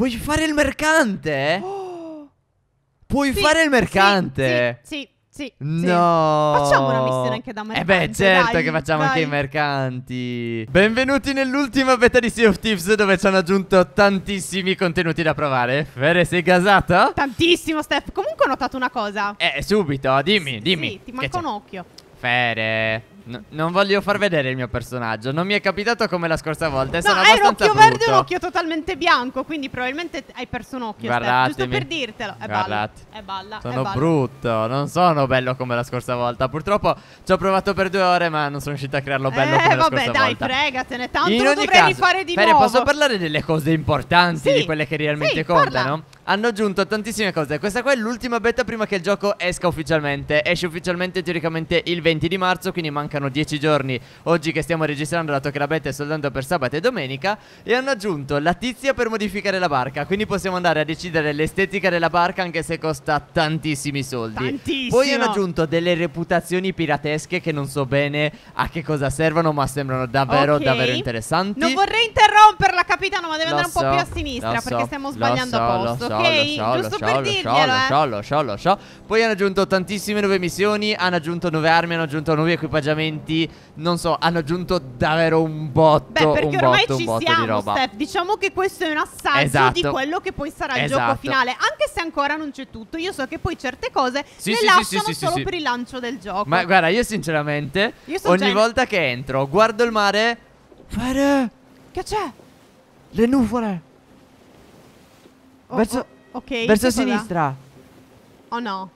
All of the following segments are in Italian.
Puoi fare il mercante? Puoi sì, fare il mercante? Sì, sì. sì, sì no, facciamo una missione anche da mercante. Eh beh, certo dai, che facciamo dai. anche i mercanti. Benvenuti nell'ultima beta di Sea of Tips dove ci hanno aggiunto tantissimi contenuti da provare. Fere, sei gasata? Tantissimo, Steph. Comunque ho notato una cosa. Eh, subito, dimmi, dimmi. Sì, ti manca un occhio. Fere. No, non voglio far vedere il mio personaggio. Non mi è capitato come la scorsa volta. E no, sono hai l'occhio verde e un occhio totalmente bianco. Quindi probabilmente hai perso un occhio. Guardatemi. giusto per dirtelo. È Guardate. balla. È balla. Sono è balla. brutto. Non sono bello come la scorsa volta. Purtroppo ci ho provato per due ore, ma non sono riuscito a crearlo bello eh, come la scorsa dai, volta. Eh, vabbè, dai, fregatene. Tanto In lo dovrei caso, fare di più. posso parlare delle cose importanti? Sì, di quelle che realmente sì, contano? Parla hanno aggiunto tantissime cose. Questa qua è l'ultima beta prima che il gioco esca ufficialmente. Esce ufficialmente teoricamente il 20 di marzo, quindi mancano mancano 10 giorni oggi che stiamo registrando, dato che la betta è soltanto per sabato e domenica, e hanno aggiunto la tizia per modificare la barca, quindi possiamo andare a decidere l'estetica della barca anche se costa tantissimi soldi. Tantissimo. Poi hanno aggiunto delle reputazioni piratesche che non so bene a che cosa servono, ma sembrano davvero okay. davvero interessanti. Non vorrei interromperla, capitano, ma deve lo andare un po' più a sinistra perché stiamo sbagliando so, posto, so, ok? so, Giusto so, per dirglielo, lo so, eh. lo so, lo so. Poi hanno aggiunto tantissime nuove missioni, hanno aggiunto nuove armi, hanno aggiunto nuovi equipaggiamenti commenti, non so, hanno aggiunto davvero un botto. Beh, perché un ormai botto, ci botto siamo, di roba. Steph. Diciamo che questo è un assaggio esatto. di quello che poi sarà il esatto. gioco finale. Anche se ancora non c'è tutto, io so che poi certe cose sì, le sì, lasciano sì, solo per il lancio del gioco. Ma guarda, io sinceramente, io ogni genio. volta che entro, guardo il mare. Fare. Che c'è? Le nuvole. Oh, verso, oh, okay, verso sinistra. Oh no.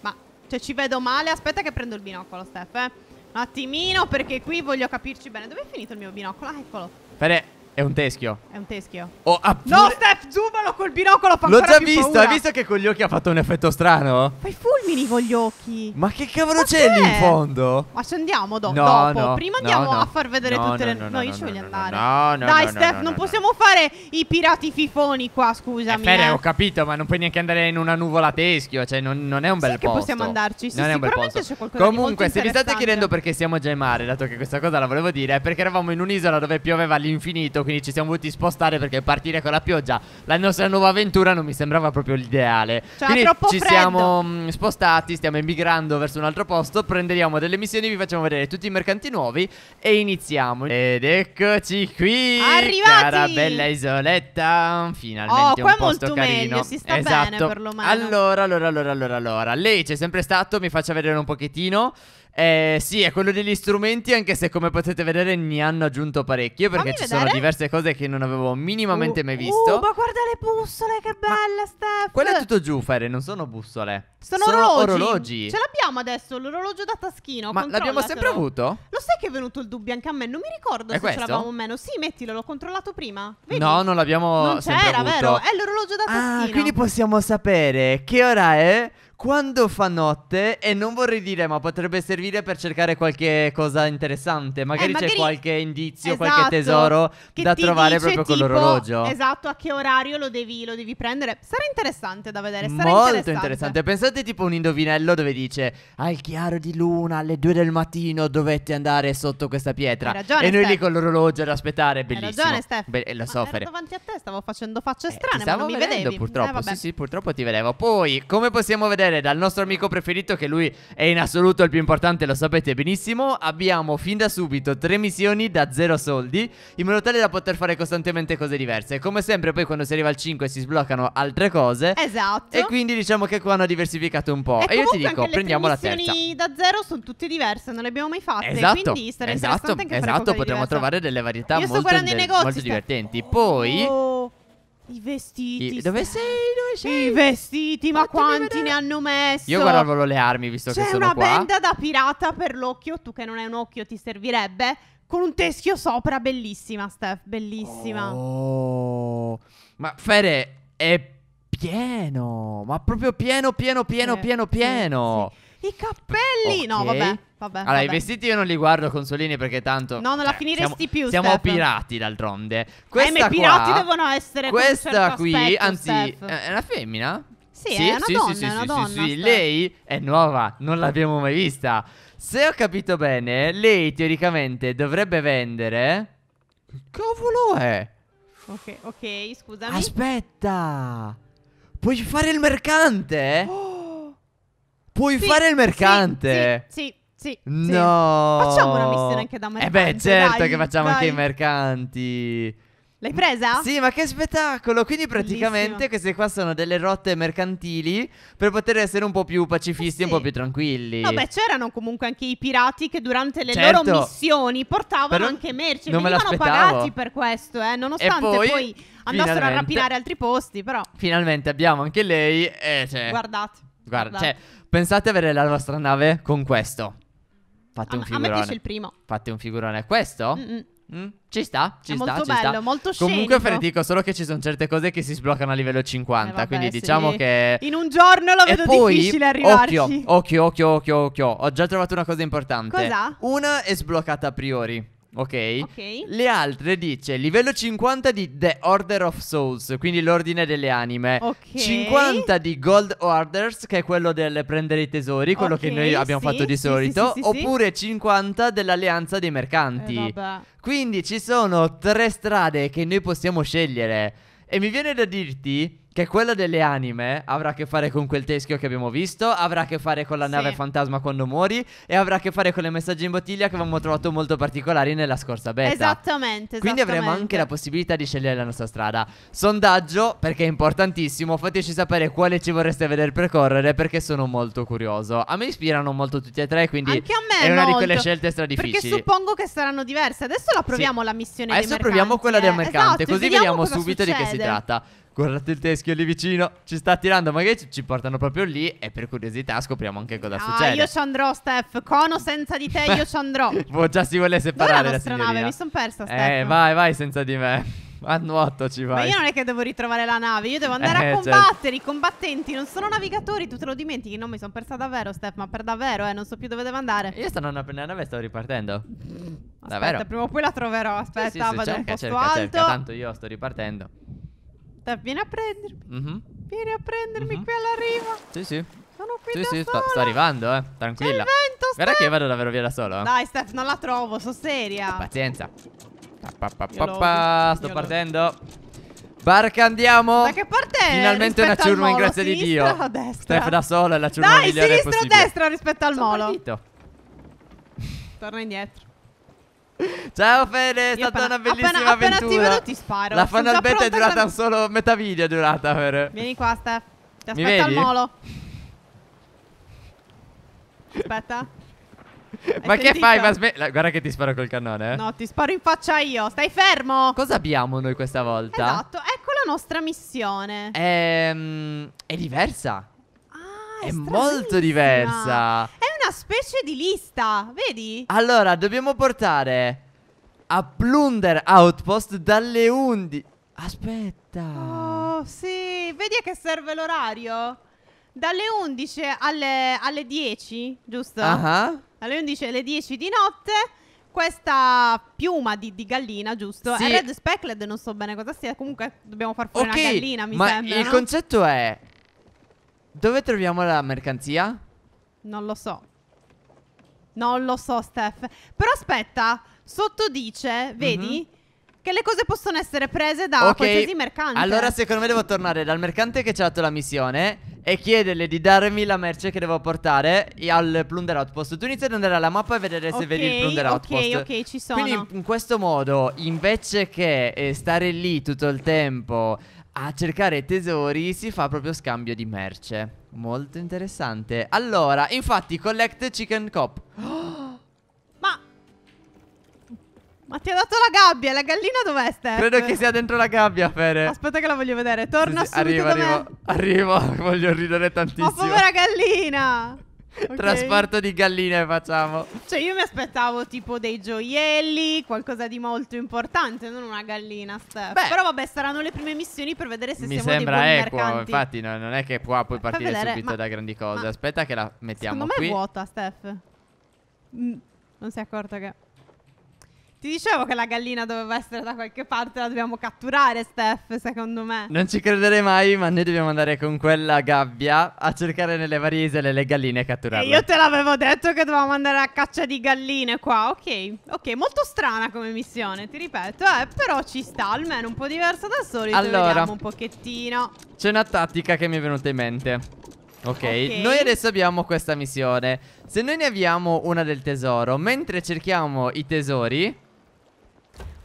Ma cioè ci vedo male. Aspetta che prendo il binocolo, Steph. Eh. Un attimino perché qui voglio capirci bene. Dove è finito il mio binocolo? Ah, eccolo. Bene, è un teschio. È un teschio. Oh, appure... No, Steph, zoomalo col binocolo. Fa L'ho già visto. Paura. Hai visto che con gli occhi ha fatto un effetto strano? Fai fulmini con gli occhi. Ma che cavolo c'è lì in fondo? Ma ci andiamo do no, dopo. No, Prima andiamo no, a far vedere tutte le. No, io ci voglio andare. No, no. Dai, Steph, non possiamo fare i pirati fifoni qua. Scusami. Bene, eh, eh. ho capito, ma non puoi neanche andare in una nuvola teschio. Cioè, non, non è un bel sì posto. che possiamo andarci. Sì, non è un bel posto. Comunque, se vi state chiedendo perché siamo già in mare, dato che questa cosa la volevo dire, è perché eravamo in un'isola dove pioveva all'infinito quindi ci siamo voluti spostare perché partire con la pioggia la nostra nuova avventura non mi sembrava proprio l'ideale. Cioè, quindi ci freddo. siamo mm, spostati, stiamo emigrando verso un altro posto, prenderemo delle missioni, vi facciamo vedere tutti i mercanti nuovi e iniziamo. Ed eccoci qui. Arrivati! Cara bella isoletta, finalmente oh, un posto carino. Meglio, si sta esatto. bene perlomeno. Allora, allora, allora, allora, allora. Lei c'è sempre stato, mi faccia vedere un pochettino. Eh, sì, è quello degli strumenti, anche se come potete vedere ne hanno aggiunto parecchio perché Fammi ci vedere. sono diverse cose che non avevo minimamente uh, mai uh, visto. Uh, ma guarda le bussole, che bella, ma Steph! Quello è tutto giù, giufere, non sono bussole. Sono, sono orologi. orologi. Ce l'abbiamo adesso, l'orologio da taschino. Ma l'abbiamo sempre avuto? Lo sai che è venuto il dubbio anche a me? Non mi ricordo è se questo? ce l'avevamo o meno. Sì, mettilo, l'ho controllato prima. Vedi? No, non l'abbiamo non sempre c'era, vero? È l'orologio da ah, taschino. Ah, quindi possiamo sapere che ora è quando fa notte, e non vorrei dire, ma potrebbe servire per cercare qualche cosa interessante. Magari, eh, magari... c'è qualche indizio, esatto, qualche tesoro da trovare proprio tipo, con l'orologio. Esatto, a che orario lo devi, lo devi prendere. Sarà interessante da vedere. Sarà Molto interessante. interessante. Pensate tipo un indovinello dove dice al chiaro di luna alle due del mattino dovete andare sotto questa pietra. Hai ragione, e noi Steph. lì con l'orologio ad aspettare. bellissimo. Hai ragione, Steph. Be- lo so, Fere. davanti a te, stavo facendo facce eh, strane, eh, ma non mi vedevo. Purtroppo, eh, sì, sì, purtroppo ti vedevo. Poi, come possiamo vedere? vedere dal nostro amico preferito che lui è in assoluto il più importante, lo sapete benissimo. Abbiamo fin da subito tre missioni da zero soldi in modo tale da poter fare costantemente cose diverse. Come sempre poi quando si arriva al 5 si sbloccano altre cose. Esatto. E quindi diciamo che qua hanno diversificato un po'. E, e io ti dico, prendiamo la terza. Le missioni da zero sono tutte diverse, non le abbiamo mai fatte, esatto. quindi sarà esatto, interessante anche esatto, fare Esatto, potremmo diverse. trovare delle varietà io molto, sto guardando negozi, molto cioè divertenti. Poi oh. I vestiti. I, dove sei? Dove sei? I vestiti, ma quanti ne hanno messo? Io guardavo le armi visto C'è che sono qua. C'è una benda da pirata per l'occhio, tu che non hai un occhio ti servirebbe, con un teschio sopra, bellissima Steph, bellissima. Oh. Ma Fere è pieno, ma proprio pieno, pieno, pieno, eh, pieno, pieno. Sì, sì. I cappelli! Okay. No, vabbè. Vabbè, allora, vabbè. i vestiti io non li guardo consolini perché tanto. No, non la cioè, finiresti eh, siamo, più. Siamo Steph. pirati d'altronde. Questa eh, ma i pirati qua, devono essere. Questa certo qui, aspetto, anzi, Steph. è una femmina? Sì, sì, è una sì, donna, è una donna, sì, sì. lei è nuova, non l'abbiamo mai vista. Se ho capito bene, lei teoricamente dovrebbe vendere. Che cavolo è? Ok, ok, scusami. Aspetta, puoi fare il mercante? Oh. Puoi sì, fare il mercante. Sì, sì. Sì, no. Sì. Facciamo una missione anche da mercante. Eh beh, certo dai, che facciamo dai. anche i mercanti. L'hai presa? Sì, ma che spettacolo! Quindi praticamente Bellissimo. queste qua sono delle rotte mercantili per poter essere un po' più pacifisti, eh sì. un po' più tranquilli. Vabbè, no, c'erano comunque anche i pirati che durante le certo. loro missioni portavano Però anche merci, non venivano me pagati per questo, eh, nonostante poi, poi andassero a rapinare altri posti, però. Finalmente abbiamo anche lei e eh, cioè Guardate. Guarda, Guarda, esatto. cioè, pensate avere la vostra nave con questo. Fate a, un figurone. A me piace il primo. Fate un figurone. Questo? Mm-mm. ci sta, ci è sta, molto ci bello, sta. molto scelto. Comunque Federico, solo che ci sono certe cose che si sbloccano a livello 50, eh, vabbè, quindi sì. diciamo che in un giorno lo vedo poi, difficile arrivarci. Occhio, occhio, occhio, occhio, occhio. Ho già trovato una cosa importante. Cosa? Una è sbloccata a priori ok? Ok. Le altre dice livello 50 di The Order of Souls, quindi l'ordine delle anime. Ok. 50 di Gold Orders, che è quello del prendere i tesori, quello Ok, che noi abbiamo sì, fatto di sì, solito. sì, sì, sì. oppure 50 dell'alleanza dei mercanti. Eh, vabbè. Quindi ci sono tre strade che noi possiamo scegliere. E mi viene da dirti che quella delle anime avrà a che fare con quel teschio che abbiamo visto, avrà a che fare con la nave sì. fantasma quando muori e avrà a che fare con le messaggi in bottiglia che avevamo trovato molto particolari nella scorsa beta. Esattamente, esattamente. Quindi avremo anche la possibilità di scegliere la nostra strada. Sondaggio, perché è importantissimo, fateci sapere quale ci vorreste vedere percorrere perché sono molto curioso. A me ispirano molto tutti e tre, quindi anche a me è una di quelle scelte stradifficili. Perché suppongo che saranno diverse. Adesso la proviamo sì. la missione Adesso proviamo mercanti, quella del eh. mercante, esatto, così vediamo, vediamo subito succede. di che si tratta. Guardate il teschio lì vicino, ci sta attirando. magari ci portano proprio lì e per curiosità scopriamo anche cosa ah, succede. Ah, io ci andrò, Steph. Cono senza di te, io ci andrò. Boh, già si vuole separare la signorina. nave? Mi sono persa, eh, Steph. Eh, vai, vai senza di me. A nuoto ci vai. Ma io non è che devo ritrovare la nave, io devo andare eh, a certo. combattere. Certo. I combattenti non sono navigatori, tu te lo dimentichi. Non mi sono persa davvero, Steph, ma per davvero, eh, non so più dove devo andare. Io sto non appena la nave stavo ripartendo. Aspetta, davvero? prima o poi la troverò. Aspetta, sì, sì, vado cerca, un posto cerca, alto. Cerca. Tanto io sto ripartendo. Dai, vieni a prendermi. Mm-hmm. Vieni a prendermi mm-hmm. qui all'arrivo. Sì, sì. Sono qui sì, sì, sta, sta, arrivando, eh. Tranquilla. C'è vento, Guarda Steph. che vado davvero via da solo. Eh. Dai, Steph, non la trovo, sono seria. Ah, pazienza. Pa, pa, pa, Sto Io partendo. Barca andiamo Da che parte è? Finalmente una ciurma in grazia di Dio o destra? Steph da solo è la ciurma Dai, migliore possibile Dai sinistra o destra rispetto al Sono molo partito. Torna indietro Ciao Fede, è stata appena- una bellissima appena- appena avventura. ti ti sparo. La Sono già fanalbetta è durata con- solo metà video, è durata per... Vieni qua, Steph. Ti Mi aspetto al molo. Aspetta. Ma che fai? Ma sme- la- Guarda che ti sparo col cannone, eh. No, ti sparo in faccia io. Stai fermo. Cosa abbiamo noi questa volta? Esatto, ecco la nostra missione. Ehm, è diversa. Ah, è molto stranissima. diversa specie di lista, vedi? Allora, dobbiamo portare a Plunder Outpost dalle 11. Aspetta. Oh, sì, vedi che serve l'orario? Dalle 11 alle, alle 10, giusto? Ah. Uh -huh. Alle 11 alle 10 di notte questa piuma di, di, gallina, giusto? Sì. È red speckled, non so bene cosa sia. Comunque dobbiamo far fuori okay, una gallina, mi ma sembra. Il no? concetto è: dove troviamo la mercanzia? Non lo so. Non lo so, Steph. Però aspetta, sotto dice, mhm. vedi? Mm-hmm. Che le cose possono essere prese da okay. qualsiasi mercante. Allora, secondo me, devo tornare dal mercante che ci ha dato la missione e chiederle di darmi la merce che devo portare al Plunder Outpost. Tu inizia ad andare alla mappa e vedere se vedi il Plunder Outpost. Ok, ok, ci sono. Quindi, in questo modo, invece che eh, stare lì tutto il tempo a cercare tesori si fa proprio scambio di merce. Molto interessante. Allora, infatti, collect chicken cop. Ma... Ma ti ha dato la gabbia, la gallina dov'è, Steph? Credo che sia dentro la gabbia, Fere. Aspetta che la voglio vedere, torna sì, sì, subito arrivo, da arrivo, Arrivo, voglio ridere tantissimo. Ma povera gallina! Okay. Trasporto di galline facciamo. Cioè, io mi aspettavo tipo dei gioielli, qualcosa di molto importante, non una gallina, Steph. Beh, Però vabbè, saranno le prime missioni per vedere se siamo dei buoni Mi sembra equo, Infatti, no, non è che qua puoi partire vedere, subito ma, da grandi cose. Aspetta che la mettiamo secondo qui. Secondo me è vuota, Steph. Mm, non si è accorta che... Ti dicevo che la gallina doveva essere da qualche parte, la dobbiamo catturare, Steph, secondo me. Non ci crederei mai, ma noi dobbiamo andare con quella gabbia a cercare nelle varie isole le galline e catturarle. E io te l'avevo detto che dovevamo andare a caccia di galline qua, ok. Ok, molto strana come missione, ti ripeto, eh, però ci sta, almeno un po' diversa da solito. Allora, vediamo un pochettino. C'è una tattica che mi è venuta in mente. Okay. ok, noi adesso abbiamo questa missione. Se noi ne abbiamo una del tesoro, mentre cerchiamo i tesori,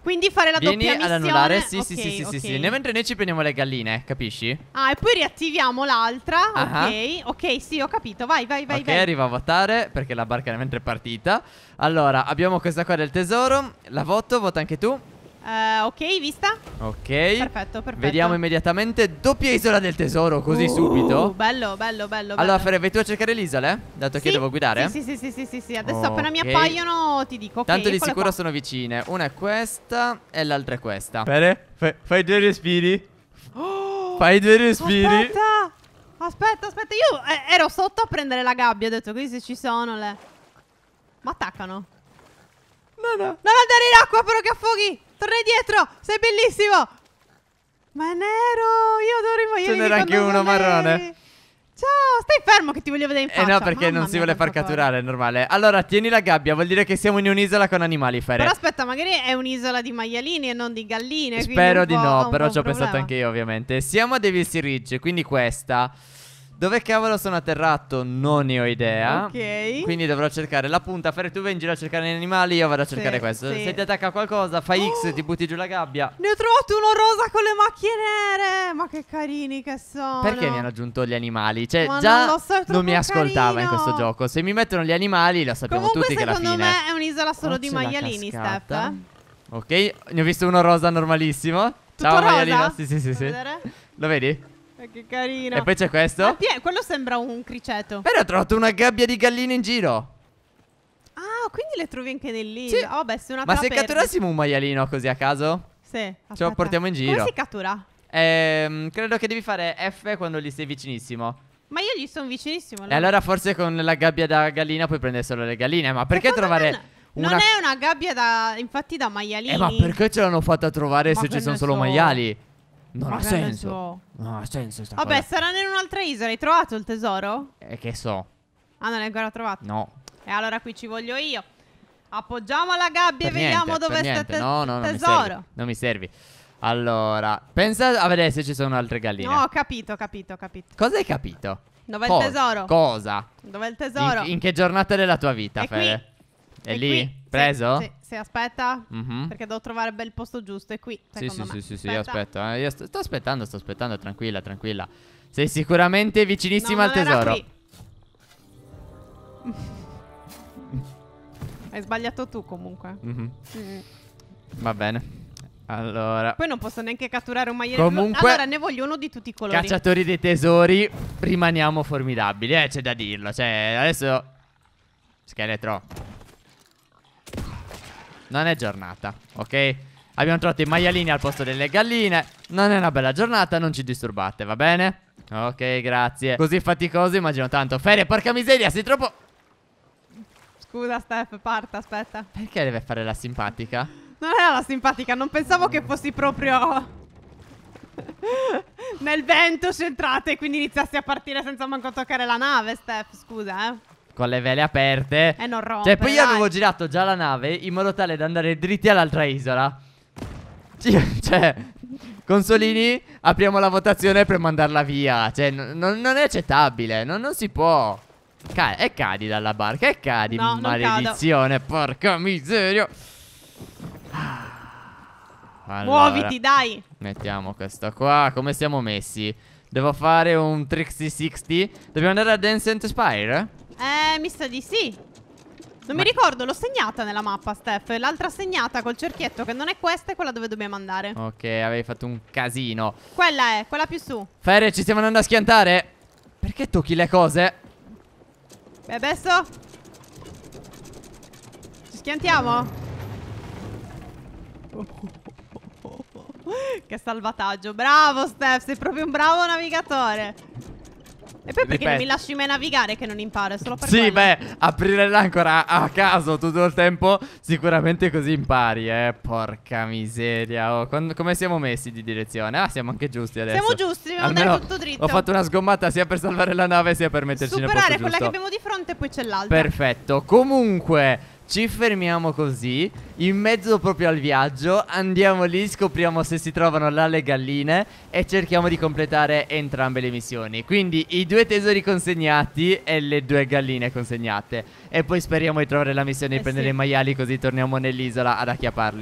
quindi fare la Vieni doppia missione. Vieni ad annullare, sì, okay, sì, sì, okay. sì, Noi mentre noi ci prendiamo le galline, capisci? Ah, e poi riattiviamo l'altra, ah ok. Ok, sì, ho capito, vai, vai, vai. Ok, vai. arrivo a votare, perché la barca mentre è partita. Allora, abbiamo questa qua del tesoro, la voto, vota anche tu. Uh, ok, vista? Ok. Perfetto, perfetto. Vediamo immediatamente doppia isola del tesoro, così uh, subito. Bello, bello, bello. Allora, bello. Fere, vai tu a cercare l'isola, eh? Dato sì. che devo guidare. Sì, sì, sì, sì, sì, sì. Adesso okay. appena mi appaiono ti dico. Okay, Tanto di sicuro qua. sono vicine. Una è questa e l'altra è questa. Fere, fai, due respiri. Oh, fai due respiri. Aspetta, aspetta, aspetta. Io eh, ero sotto a prendere la gabbia. Ho detto, così se ci sono le... Ma attaccano. No, no. Non andare in acqua, però che affoghi. Torna indietro! Sei bellissimo! Ma è nero! Io adoro i voglio Ce n'era anche uno marrone. Ciao, stai fermo che ti voglio vedere in eh, faccia. Eh no, perché Mamma non si vuole far catturare, è normale. Allora, tieni la gabbia, vuol dire che siamo in un'isola con animali, Fere. Però aspetta, magari è un'isola di maialini e non di galline. Spero di no, però ci ho pensato anche io, ovviamente. Siamo a Davis Ridge, quindi questa... Dove cavolo sono atterrato? Non ne ho idea. Ok. Quindi dovrò cercare la punta. Fare tu vai in giro a cercare gli animali. Io vado a cercare Sì, questo. sì. Se ti attacca qualcosa, fai X, oh! ti butti giù la gabbia. Ne ho trovato uno rosa con le macchie nere. Ma che carini che sono. Perché mi hanno aggiunto gli animali? Cioè, Ma già non lo so, è troppo mi ascoltava in questo gioco. Se mi mettono gli animali, lo sappiamo Comunque, tutti che la fine. secondo me è un'isola solo di oh, maialini, Steph. eh. Ok, ne ho visto uno rosa normalissimo. Tutto Ciao rosa? maialino. Sì, sì, sì, sì. Lo vedi? Eh, che carino. E poi c'è questo? Pie- quello sembra un criceto. Però ho trovato una gabbia di galline in giro. Ah, quindi le trovi anche nell'Ill. Sì. Oh, beh, se una Ma se perdi. catturassimo un maialino così a caso? Sì. Aspetta. Ce lo portiamo in giro. Come si cattura? Ehm, credo che devi fare F quando gli sei vicinissimo. Ma io gli sono vicinissimo. Allora. E allora forse con la gabbia da gallina puoi prendere solo le galline. Ma perché Secondo trovare... Una... Non è una gabbia da, infatti da maialini. Eh, ma perché ce l'hanno fatta trovare ma se ci sono solo so. maiali? Non ha senso. Non ha senso. Sta Vabbè, cosa. saranno in un'altra isola. Hai trovato il tesoro? Eh, che so. Ah, non l'hai ancora trovato? No. E allora qui ci voglio io. Appoggiamo la gabbia per e niente, vediamo dove sta il te no, no, tesoro. Mi non mi servi. Allora, pensa a vedere se ci sono altre galline. No, ho capito, ho capito, ho capito. Cosa hai capito? Dov'è il tesoro? Cosa? Dov'è il tesoro? In, in, che giornata della tua vita, Fede? È lì? Qui. Preso? Sì, sì. Sì, aspetta, mm-hmm. perché devo trovare il bel posto giusto, è qui, sì, sì, Sì, sì, sì, aspetta. Eh, sto, sto, aspettando, sto aspettando, tranquilla, tranquilla. Sei sicuramente vicinissima no, al tesoro. Hai sbagliato tu comunque. Mm-hmm. Mm. Va bene. Allora. Poi non posso neanche catturare un maiale. Comunque, allora ne voglio uno di tutti i colori. Cacciatori dei tesori, rimaniamo formidabili, eh, c'è da dirlo. Cioè, adesso Scheletro non è giornata, ok? Abbiamo trovato i maialini al posto delle galline Non è una bella giornata, non ci disturbate, va bene? Ok, grazie Così faticoso, immagino tanto Ferie, porca miseria, sei troppo... Scusa, Steph, parta, aspetta Perché deve fare la simpatica? Non era la simpatica, non pensavo che fossi proprio... Nel vento centrate, quindi iniziassi a partire senza manco toccare la nave, Steph, scusa, eh con le vele aperte. E eh, non rompe. Cioè, poi io avevo girato già la nave in modo tale da andare dritti all'altra isola. Cioè, cioè, Consolini, apriamo la votazione per mandarla via. Cioè, non, non è accettabile. Non, non si può. Ca e cadi dalla barca. E cadi, no, maledizione. Porca miseria. Ah. Allora, Muoviti, dai. Mettiamo questo qua. Come siamo messi? Devo fare un Trixie 60. Dobbiamo andare a Dance and Spire? Eh, mi sa di sì. Non Ma... mi ricordo, l'ho segnata nella mappa, Steph. L'altra segnata col cerchietto, che non è questa, è quella dove dobbiamo andare. Ok, avevi fatto un casino. Quella è, quella più su. Ferre, ci stiamo andando a schiantare. Perché tocchi le cose? Beh, adesso... Ci schiantiamo? che salvataggio. Bravo, Steph, sei proprio un bravo navigatore. E poi perché non mi lasci mai navigare che non imparo, solo per Sì, quello. beh, aprire l'ancora a caso tutto il tempo, sicuramente così impari, eh. Porca miseria. Oh, quando, come siamo messi di direzione? Ah, siamo anche giusti adesso. Siamo giusti, dobbiamo Almeno andare tutto dritto. Ho fatto una sgommata sia per salvare la nave sia per metterci Superare nel posto Superare quella che abbiamo di fronte e poi c'è l'altra. Perfetto. Comunque... Ci fermiamo così, in mezzo proprio al viaggio, andiamo lì, scopriamo se si trovano là le galline e cerchiamo di completare entrambe le missioni. Quindi i due tesori consegnati e le due galline consegnate. E poi speriamo di trovare la missione eh di prendere sì. i maiali così torniamo nell'isola ad acchiapparli.